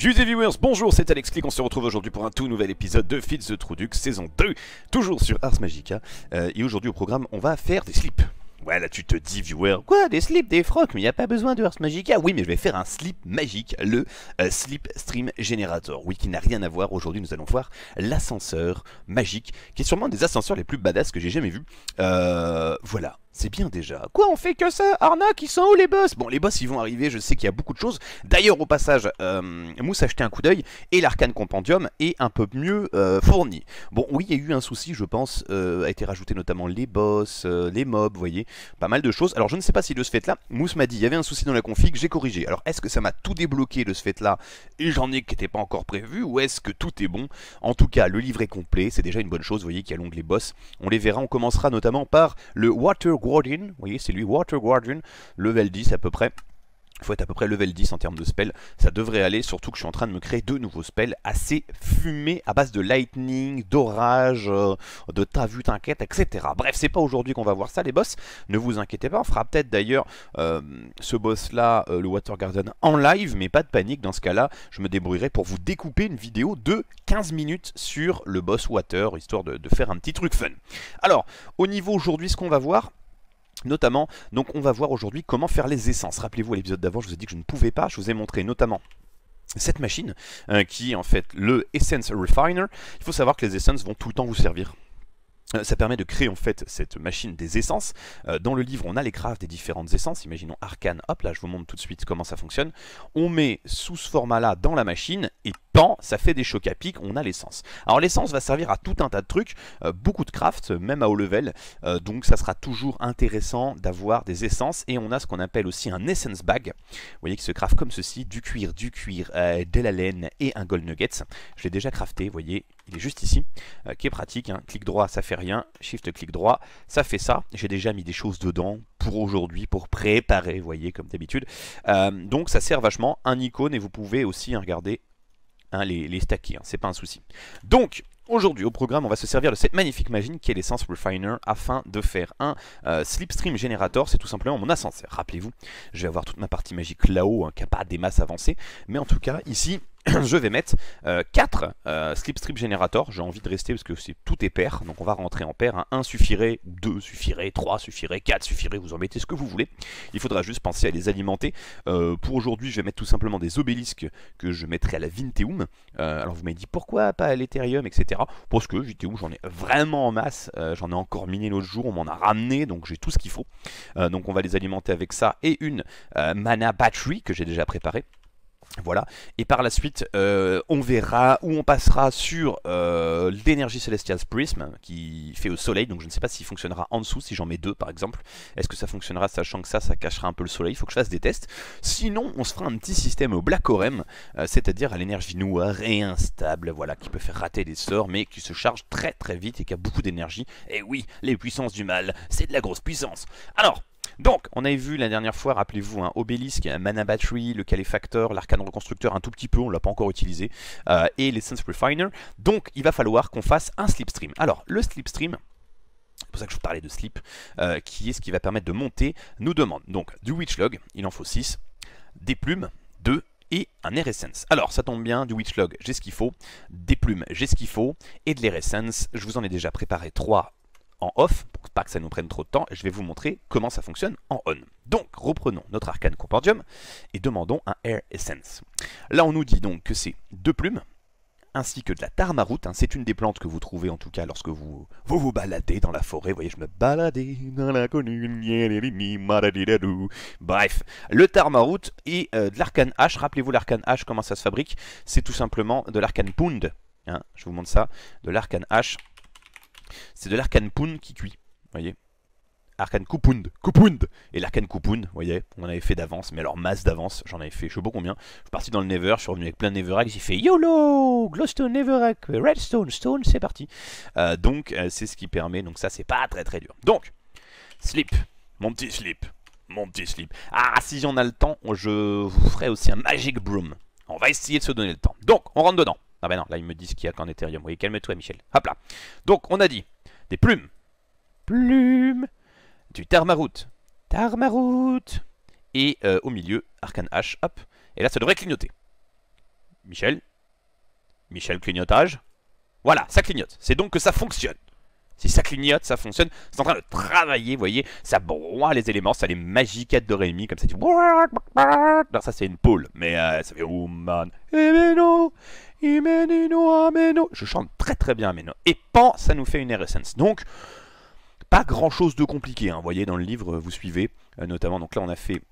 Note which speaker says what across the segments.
Speaker 1: Views et viewers, bonjour, c'est Alex Click, on se retrouve aujourd'hui pour un tout nouvel épisode de Feed the Truduk, saison 2, toujours sur Ars Magica, euh, et aujourd'hui au programme, on va faire des slips. Ouais, là tu te dis, viewer, quoi, des slips, des frocs, mais il n'y a pas besoin de Ars Magica. Oui, mais je vais faire un slip magique, le euh, Slip Stream Generator. Oui, qui n'a rien à voir. Aujourd'hui, nous allons voir l'ascenseur magique, qui est sûrement des ascenseurs les plus badass que j'ai jamais vu. Euh, voilà, c'est bien déjà. Quoi, on fait que ça Arnaque, ils sont où les boss Bon, les boss, ils vont arriver, je sais qu'il y a beaucoup de choses. D'ailleurs, au passage, euh, Mousse a jeté un coup d'œil et l'arcane compendium est un peu mieux euh, fourni. Bon, oui, il y a eu un souci, je pense, euh, a été rajouté notamment les boss, les mobs, vous voyez, pas mal de choses. Alors, je ne sais pas si de ce fait-là, Mousse m'a dit, il y avait un souci dans la config, j'ai corrigé. Alors, est-ce que ça m'a tout débloqué de ce fait-là et j'en ai qui n'était pas encore prévu ou est-ce que tout est bon En tout cas, le livre est complet, c'est déjà une bonne chose, vous voyez qu'il y a l'onglet boss. On les verra, on commencera notamment par le Water Guardian, vous voyez, c'est lui, Water Guardian, level 10 à peu près. Il faut être à peu près level 10 en termes de spells, ça devrait aller, surtout que je suis en train de me créer deux nouveaux spells assez fumés à base de lightning, d'orage, euh, de ta vue t'inquiète, etc. Bref, c'est pas aujourd'hui qu'on va voir ça les boss, ne vous inquiétez pas, on fera peut-être d'ailleurs euh, ce boss-là, euh, le Water Guardian en live, mais pas de panique, dans ce cas-là, je me débrouillerai pour vous découper une vidéo de 15 minutes sur le boss Water, histoire de faire un petit truc fun. Alors, au niveau aujourd'hui, ce qu'on va voir, Notamment, donc on va voir aujourd'hui comment faire les essences. Rappelez-vous à l'épisode d'avant, je vous ai dit que je ne pouvais pas, je vous ai montré notamment cette machine, euh, qui est en fait le Essence Refiner. Il faut savoir que les essences vont tout le temps vous servir. Euh, ça permet de créer en fait cette machine des essences. Euh, dans le livre, on a les crafts des différentes essences. Imaginons Arcane, hop là, je vous montre tout de suite comment ça fonctionne. On met sous ce format-là dans la machine et tant, ça fait des chocs à pic, on a l'essence. Alors l'essence va servir à tout un tas de trucs, euh, beaucoup de craft, même à haut level, donc ça sera toujours intéressant d'avoir des essences, et on a ce qu'on appelle aussi un essence bag, vous voyez qui se craft comme ceci, du cuir, du cuir, de la laine et un gold nuggets je l'ai déjà crafté, vous voyez, il est juste ici, euh, qui est pratique. un hein. Clic droit, ça fait rien. Shift, clic droit, ça fait ça. J'ai déjà mis des choses dedans pour aujourd'hui, pour préparer, vous voyez, comme d'habitude. Euh, donc ça sert vachement, un icône, et vous pouvez aussi hein, regarder hein, les, les, stacker, c'est pas un souci. Donc, Aujourd'hui, au programme, on va se servir de cette magnifique machine qui est l'essence Refiner afin de faire un euh, Slipstream Generator. C'est tout simplement mon ascenseur. Rappelez-vous, je vais avoir toute ma partie magique là-haut qui des masses avancées. Mais en tout cas, ici, je vais mettre 4 euh, euh, Slipstrip Slip Strip J'ai envie de rester parce que c'est tout est pair. Donc on va rentrer en pair. Hein. Un 1 suffirait, 2 suffirait, 3 suffirait, 4 suffirait. Vous en mettez ce que vous voulez. Il faudra juste penser à les alimenter. Euh, pour aujourd'hui, je vais mettre tout simplement des obélisques que je mettrai à la Vinteum. alors vous m'avez dit pourquoi pas à l'Ethereum, etc. Parce que Vinteum, j'en ai vraiment en masse. j'en ai encore miné l'autre jour. On m'en a ramené. Donc j'ai tout ce qu'il faut. donc on va les alimenter avec ça et une Mana Battery que j'ai déjà préparée. Voilà, et par la suite, euh, on verra où on passera sur euh, l'énergie Celestial Prism qui fait au soleil. Donc, je ne sais pas s'il fonctionnera en dessous, si j'en mets deux par exemple. Est-ce que ça fonctionnera sachant que ça, ça cachera un peu le soleil Il faut que je fasse des tests. Sinon, on se fera un petit système au Black Orem, euh, c'est-à-dire à, l'énergie noire et instable, voilà, qui peut faire rater des sorts mais qui se charge très très vite et qui a beaucoup d'énergie. Et oui, les puissances du mal, c'est de la grosse puissance. Alors, donc, on avait vu la dernière fois, rappelez-vous, un hein, Obélisque, un Mana Battery, le Calefactor, l'Arcane Reconstructeur, un tout petit peu, on l'a pas encore utilisé, euh, et l'Essence Refiner. Donc, il va falloir qu'on fasse un Slipstream. Alors, le Slipstream, c'est pour ça que je vous parlais de slip, euh, qui est ce qui va permettre de monter, nous demande donc du Witch Log, il en faut 6, des plumes, 2 et un Air Essence. Alors, ça tombe bien, du Witch Log, j'ai ce qu'il faut, des plumes, j'ai ce qu'il faut, et de l'Air Essence, je vous en ai déjà préparé 3 en off, pas que ça nous prenne trop de temps, je vais vous montrer comment ça fonctionne en on. Donc, reprenons notre arcane compendium et demandons un Air Essence. Là, on nous dit donc que c'est deux plumes, ainsi que de la tarmaroute. Hein. C'est une des plantes que vous trouvez en tout cas lorsque vous vous, baladez dans la forêt. Vous voyez, je me balade dans la Bref, le tarmaroute et euh, de l'arcane H. Rappelez-vous l'arcane H, comment ça se fabrique C'est tout simplement de l'arcane pound. Hein. je vous montre ça, de l'arcane H. C'est de l'arcane pound qui cuit voyez Arcane Coupound coupound, Et l'arcane Coupound vous voyez, on avait fait d'avance, mais alors masse d'avance, j'en avais fait je sais pas combien. Je suis parti dans le Never, je suis revenu avec plein de Neverack, j'ai fait YOLO Glowstone, Neverack, Redstone, Stone, c'est parti euh, Donc euh, c'est ce qui permet, donc ça c'est pas très très dur. Donc, Sleep, mon petit Slip, mon petit Slip. Ah, si j'en ai le temps, je vous ferai aussi un Magic Broom. On va essayer de se donner le temps. Donc, on rentre dedans. Ah bah ben non, là ils me disent qu'il y a qu'en Ethereum. Oui, calme-toi Michel. Hop là. Donc, on a dit des plumes, plume, du tarmaroute, route et euh, au milieu, Arcane H, hop, et là ça devrait clignoter. Michel Michel clignotage Voilà, ça clignote, c'est donc que ça fonctionne. Si ça clignote, ça fonctionne, c'est en train de travailler, vous voyez, ça broie les éléments, ça les magiquettes de comme ça ça c'est une poule, mais euh, ça fait... Oh man, je chante très très bien Ameno. Et pan, ça nous fait une essence. Donc, pas grand chose de compliqué, hein. vous voyez dans le livre, vous suivez, euh, notamment, donc là on a fait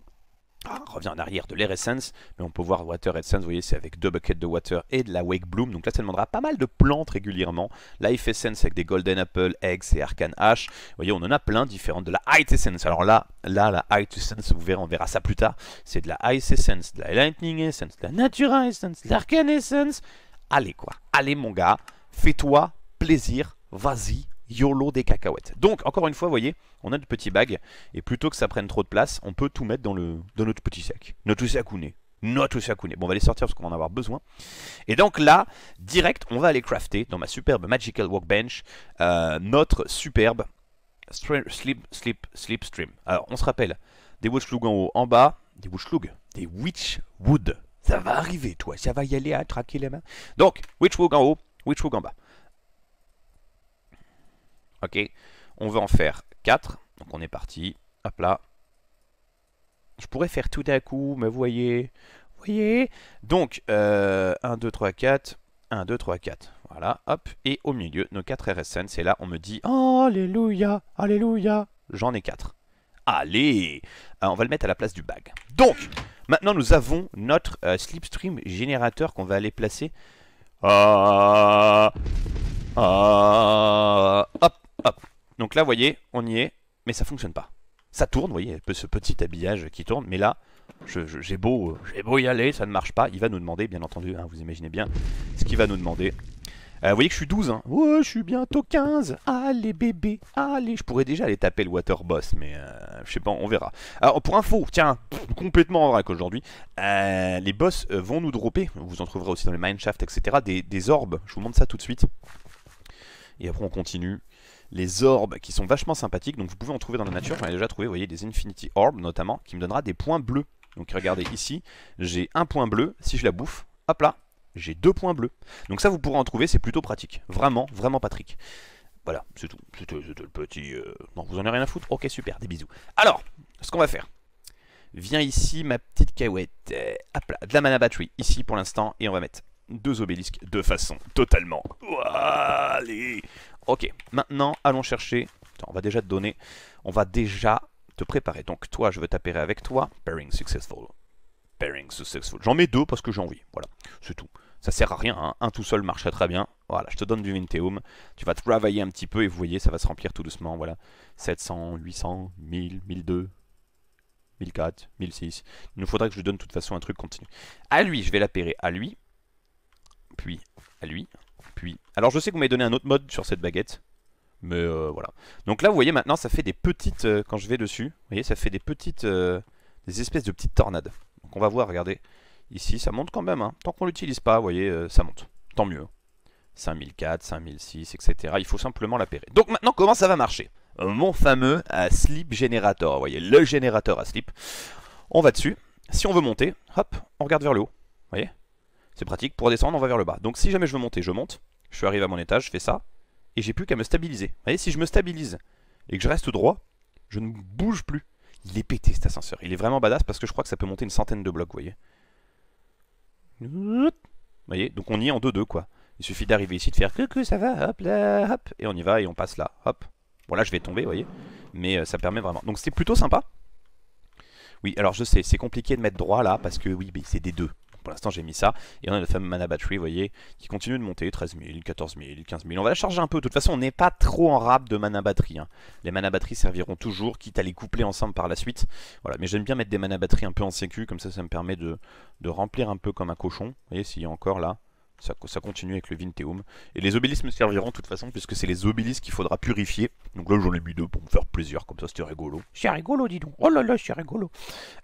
Speaker 1: ah, on revient en arrière de l'air essence, mais on peut voir Water Essence, vous voyez, c'est avec deux buckets de water et de la Wake Bloom. Donc là, ça demandera pas mal de plantes régulièrement. Life Essence avec des Golden Apple, Eggs et Arcane Ash. Vous voyez, on en a plein différentes. De la Height Essence. Alors là, là, la Height Essence, vous verrez, on verra ça plus tard. C'est de la Ice Essence, de la Lightning Essence, de la Nature Essence, de l'Arcane Essence. Allez quoi, allez mon gars, fais-toi plaisir, vas-y, YOLO des cacahuètes. Donc, encore une fois, vous voyez, on a de petits bagues. et plutôt que ça prenne trop de place, on peut tout mettre dans, le, dans notre petit sac, notre sacouné, Notre sacouné. Bon, on va les sortir parce qu'on va en avoir besoin. Et donc là, direct, on va aller crafter dans ma superbe Magical Workbench euh, notre superbe Slip, Slip, stream. Alors, on se rappelle, des Witchloog en haut, en bas, des Witchloog, des Witchwood. Ça va arriver, toi, ça va y aller à traquer les mains. Donc, Witchwood en haut, Witchwood en bas. Ok, on veut en faire 4. Donc on est parti. Hop là. Je pourrais faire tout d'un coup, mais vous voyez. vous voyez Donc, 1, 2, 3, 4. 1, 2, 3, 4. Voilà, hop. Et au milieu, nos 4 RSN. C'est là, on me dit Alléluia, Alléluia. J'en ai 4. Allez euh, On va le mettre à la place du bag. Donc, maintenant nous avons notre euh, slipstream générateur qu'on va aller placer. Ah, ah, hop donc là, vous voyez, on y est, mais ça fonctionne pas. Ça tourne, vous voyez, ce petit habillage qui tourne, mais là, j'ai beau, y aller, ça ne marche pas. Il va nous demander, bien entendu, hein, vous imaginez bien ce qu'il va nous demander. vous euh, voyez que je suis 12, hein. je suis bientôt 15. Allez, bébé, allez. Je pourrais déjà aller taper le Water Boss, mais euh, je sais pas, on verra. Alors, pour info, tiens, complètement en vrac aujourd'hui, euh, les boss vont nous dropper, vous en trouverez aussi dans les mineshafts, etc., des, des orbes. Je vous montre ça tout de suite. Et après, on continue les orbes qui sont vachement sympathiques. Donc vous pouvez en trouver dans la nature. J'en ai déjà trouvé, vous voyez, des Infinity Orbs notamment, qui me donnera des points bleus. Donc regardez ici, j'ai un point bleu. Si je la bouffe, hop là, j'ai deux points bleus. Donc ça, vous pourrez en trouver, c'est plutôt pratique. Vraiment, vraiment Patrick. Voilà, c'est tout. C'était le petit... Euh, non, vous en avez rien à foutre Ok, super, des bisous. Alors, ce qu'on va faire. Viens ici, ma petite cahuète. hop là, de la mana battery, ici pour l'instant. Et on va mettre deux obélisques de façon totalement... Ouah, allez Ok, maintenant, allons chercher... on va déjà te donner... On va déjà te préparer. Donc, toi, je veux t'appairer avec toi. Pairing successful. Pairing successful. J'en mets deux parce que j'ai envie. Voilà, c'est tout. Ça sert à rien, hein. un tout seul marchait très bien. Voilà, je te donne du Vinteum. Tu vas travailler un petit peu et vous voyez, ça va se remplir tout doucement. Voilà, 700, 800, 1000, 1002, 1004, 1006. Il nous faudrait que je lui donne de toute façon un truc continu. À lui, je vais l'appairer à lui. Puis à lui. Alors je sais que vous m'avez donné un autre mode sur cette baguette, mais euh, voilà. Donc là, vous voyez maintenant, ça fait des petites... Euh, quand je vais dessus, vous voyez, ça fait des petites... Euh, des espèces de petites tornades. Donc on va voir, regardez. Ici, ça monte quand même. Hein. Tant qu'on l'utilise pas, vous voyez, ça monte. Tant mieux. 5004, 5006, etc. Il faut simplement l'appairer. Donc maintenant, comment ça va marcher Mon fameux slip generator. Vous voyez, le générateur à slip. On va dessus. Si on veut monter, hop, on regarde vers le haut. Vous voyez C'est pratique. Pour descendre, on va vers le bas. Donc si jamais je veux monter, je monte je suis arrivé à mon étage, je fais ça, et j'ai plus qu'à me stabiliser. Vous voyez, si je me stabilise et que je reste droit, je ne bouge plus. Il est pété cet ascenseur. Il est vraiment badass parce que je crois que ça peut monter une centaine de blocs, vous voyez. Vous voyez, donc on y est en 2-2 quoi. Il suffit d'arriver ici, de faire coucou, ça va, hop là, hop, et on y va et on passe là, hop. Bon là je vais tomber, vous voyez, mais euh, ça permet vraiment. Donc c'est plutôt sympa. Oui, alors je sais, c'est compliqué de mettre droit là parce que oui, mais c'est des deux pour l'instant j'ai mis ça. Et on a la fameux mana battery, vous voyez, qui continue de monter, 13 000, 14 000, 15 000. On va la charger un peu, de toute façon on n'est pas trop en rap de mana batterie. Hein. Les mana batteries serviront toujours, quitte à les coupler ensemble par la suite. Voilà, mais j'aime bien mettre des mana batteries un peu en sécu, comme ça ça me permet de, de remplir un peu comme un cochon. Vous voyez, s'il y a encore là, ça, continue avec le Vinteum. Et les obélisques me serviront de toute façon, puisque c'est les obélisques qu'il faudra purifier. Donc là, j'en ai mis deux pour me faire plaisir, comme ça c'était rigolo. C'est rigolo, dis donc. Oh là là, c'est rigolo.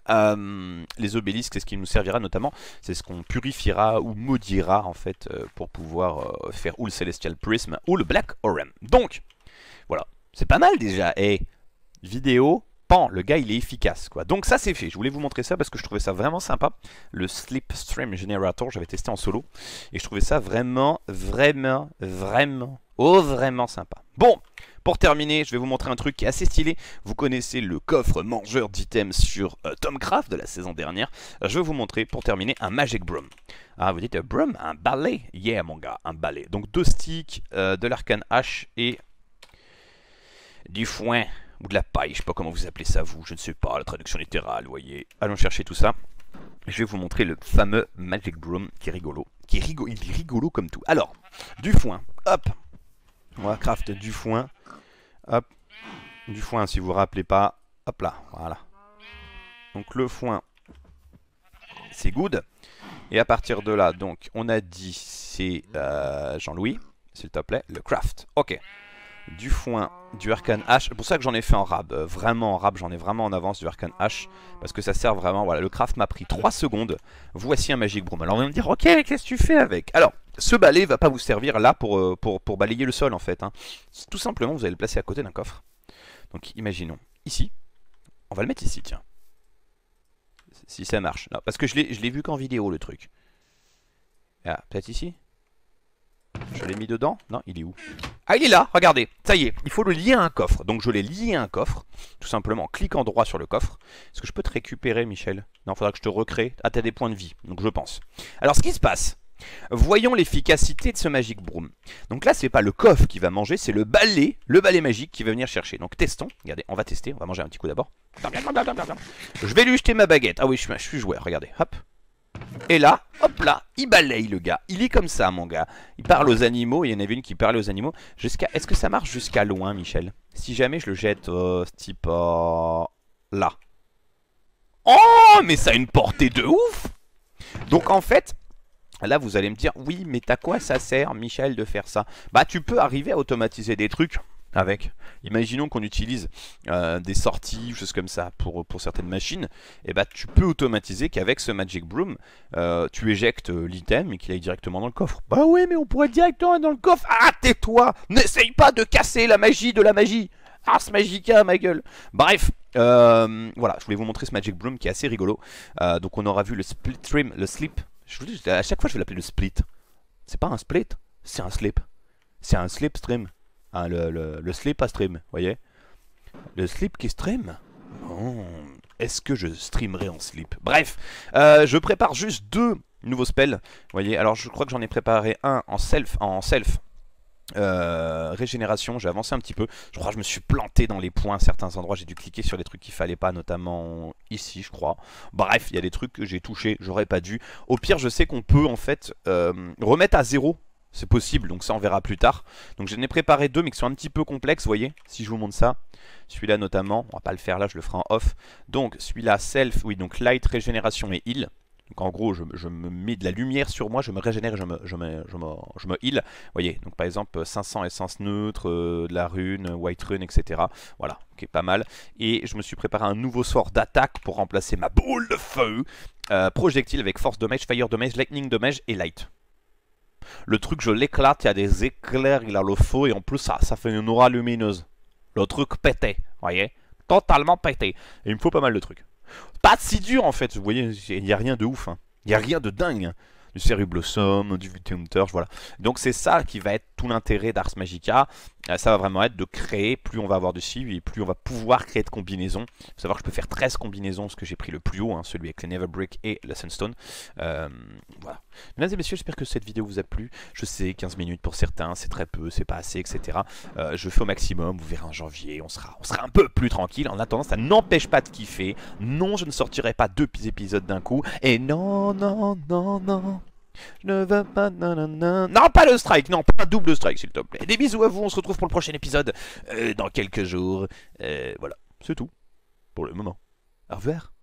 Speaker 1: Euh, les obélisques, c'est ce qui nous servira notamment. C'est ce qu'on purifiera ou maudira, en fait, euh, pour pouvoir euh, faire ou le Celestial Prism ou le Black Orem. Donc, voilà. C'est pas mal déjà. Et vidéo le gars il est efficace quoi. Donc ça c'est fait, je voulais vous montrer ça parce que je trouvais ça vraiment sympa. Le Slipstream Generator, j'avais testé en solo et je trouvais ça vraiment, vraiment, vraiment, oh vraiment sympa. Bon, pour terminer, je vais vous montrer un truc qui est assez stylé. Vous connaissez le coffre mangeur d'items sur euh, Tomcraft de la saison dernière. Euh, je vais vous montrer, pour terminer, un Magic Broom. Ah, vous dites, un euh, Broom, un balai Yeah, mon gars, un balai. Donc deux sticks, de l'arcane H et du foin ou de la paille, je sais pas comment vous appelez ça vous, je ne sais pas, la traduction littérale, voyez. Allons chercher tout ça. Je vais vous montrer le fameux Magic Broom qui est rigolo. Qui il est rigolo comme tout. Alors, du foin, hop On craft du foin. Hop, du foin si vous vous rappelez pas. Hop là, voilà. Donc le foin, c'est good. Et à partir de là, donc, on a dit c'est euh, Jean-Louis, s'il te plaît, le craft. Ok du foin, du arcane H. C'est pour ça que j'en ai fait en rab. Euh, vraiment en rab, j'en ai vraiment en avance du arcane H. Parce que ça sert vraiment. Voilà, le craft m'a pris 3 secondes. Voici un magic broom. Alors on va me dire, ok, qu'est-ce que tu fais avec Alors, ce balai va pas vous servir là pour, euh, pour, balayer le sol en fait. Hein. Tout simplement, vous allez le placer à côté d'un coffre. Donc imaginons, ici. On va le mettre ici, tiens. Si ça marche. Non, parce que je l'ai vu qu'en vidéo le truc. Ah, peut-être ici Je l'ai mis dedans Non, il est où ah, il est là, regardez, ça y est, il faut le lier à un coffre. Donc je l'ai lié à un coffre, tout simplement en cliquant droit sur le coffre. Est-ce que je peux te récupérer, Michel Non, faudra que je te recrée. Ah, t'as des points de vie, donc je pense. Alors ce qui se passe, voyons l'efficacité de ce Magic Broom. Donc là, c'est pas le coffre qui va manger, c'est le balai, le balai magique qui va venir chercher. Donc testons, regardez, on va tester, on va manger un petit coup d'abord. Je vais lui jeter ma baguette. Ah oui, je suis, je suis joueur, regardez, hop. Et là, hop là, il balaye le gars. Il est comme ça, mon gars. Il parle aux animaux. Il y en avait une qui parlait aux animaux. Jusqu'à, Est-ce que ça marche jusqu'à loin, Michel Si jamais je le jette, euh, type... Euh, là. Oh, mais ça a une portée de ouf Donc, en fait... Là, vous allez me dire, oui, mais à quoi ça sert, Michel, de faire ça Bah, tu peux arriver à automatiser des trucs avec. Imaginons qu'on utilise euh, des sorties ou choses comme ça pour, pour certaines machines, et eh bah ben, tu peux automatiser qu'avec ce Magic Broom, euh, tu éjectes euh, l'item et qu'il aille directement dans le coffre. Bah oui, mais on pourrait directement dans le coffre. Ah, tais-toi N'essaye pas de casser la magie de la magie Ars Magica, ma gueule Bref, euh, voilà, je voulais vous montrer ce Magic Broom qui est assez rigolo. donc on aura vu le Split Stream, le Slip. Je à chaque fois je vais l'appeler le Split. C'est pas un Split, c'est un Slip. C'est un Slip Stream. Hein, le, slip à stream, voyez Le slip qui stream Est-ce que je streamerai en slip Bref, euh, je prépare juste deux nouveaux spells, voyez Alors je crois que j'en ai préparé un en self, en self euh, régénération, j'ai avancé un petit peu. Je crois que je me suis planté dans les points certains endroits. J'ai dû cliquer sur des trucs qu'il fallait pas, notamment ici, je crois. Bref, il y a des trucs que j'ai touchés, j'aurais pas dû. Au pire, je sais qu'on peut en fait euh, remettre à zéro c'est possible, donc ça on verra plus tard. Donc j'en ai préparé deux, mais qui sont un petit peu complexes, vous voyez, si je vous montre ça. Celui-là notamment, on va pas le faire là, je le ferai en off. Donc celui-là, self, oui, donc light, régénération et heal. Donc en gros, je, me mets de la lumière sur moi, je me régénère je me, je je me, heal. Vous voyez, donc par exemple 500 essence neutre, euh, de la rune, white rune, etc. Voilà, qui est pas mal. Et je me suis préparé un nouveau sort d'attaque pour remplacer ma boule de feu. Euh, projectile avec force dommage, fire damage, lightning dommage et light. Le truc, je l'éclate, il y a des éclairs, il a le feu, et en plus, ça, ça fait une aura lumineuse. Le truc pété, voyez Totalement pété. il me faut pas mal de trucs. Pas si dur, en fait, vous voyez, il n'y a rien de ouf. Hein. Il n'y a rien de dingue. Hein. Du Du Somme, du Vitium voilà. Donc c'est ça qui va être tout l'intérêt d'Ars Magica. Ah, ça va vraiment être de créer, plus on va avoir de suivi et plus on va pouvoir créer de combinaisons. Il faut savoir que je peux faire 13 combinaisons, ce que j'ai pris le plus haut, hein, celui avec les Never et la Sunstone. Euh, voilà. Mesdames et messieurs, j'espère que cette vidéo vous a plu. Je sais, 15 minutes pour certains, c'est très peu, c'est pas assez, etc. Euh, je fais au maximum, vous verrez en janvier, on sera, on sera un peu plus tranquille. En attendant, ça n'empêche pas de kiffer. Non, je ne sortirai pas deux épisodes d'un coup. Et non, non, non, non. Je ne veux pas... Non, pas le strike Non, pas un double strike, s'il te plaît. Des bisous à vous, on se retrouve pour le prochain épisode euh, dans quelques jours. Euh, voilà, c'est tout. Pour le moment. Au revoir.